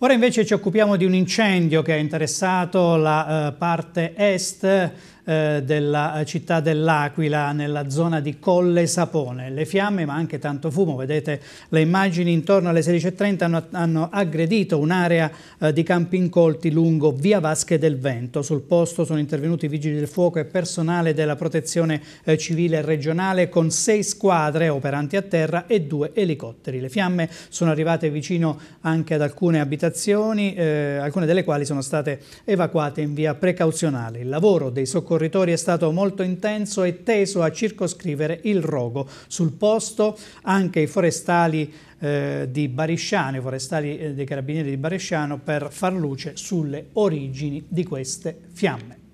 Ora invece ci occupiamo di un incendio che ha interessato la eh, parte est eh, della eh, città dell'Aquila nella zona di Colle Sapone. Le fiamme ma anche tanto fumo, vedete le immagini intorno alle 16.30 hanno, hanno, aggredito un'area eh, di campi incolti lungo via Vasche del Vento. Sul posto sono intervenuti vigili del fuoco e personale della protezione eh, civile regionale con sei squadre operanti a terra e due elicotteri. Le fiamme sono arrivate vicino anche ad alcune abitazioni abitazioni, eh, alcune delle quali sono state evacuate in via precauzionale. Il lavoro dei soccorritori è stato molto intenso e teso a circoscrivere il rogo. Sul posto anche i forestali eh, di Barisciano, i forestali eh, dei carabinieri di Barisciano per far luce sulle origini di queste fiamme.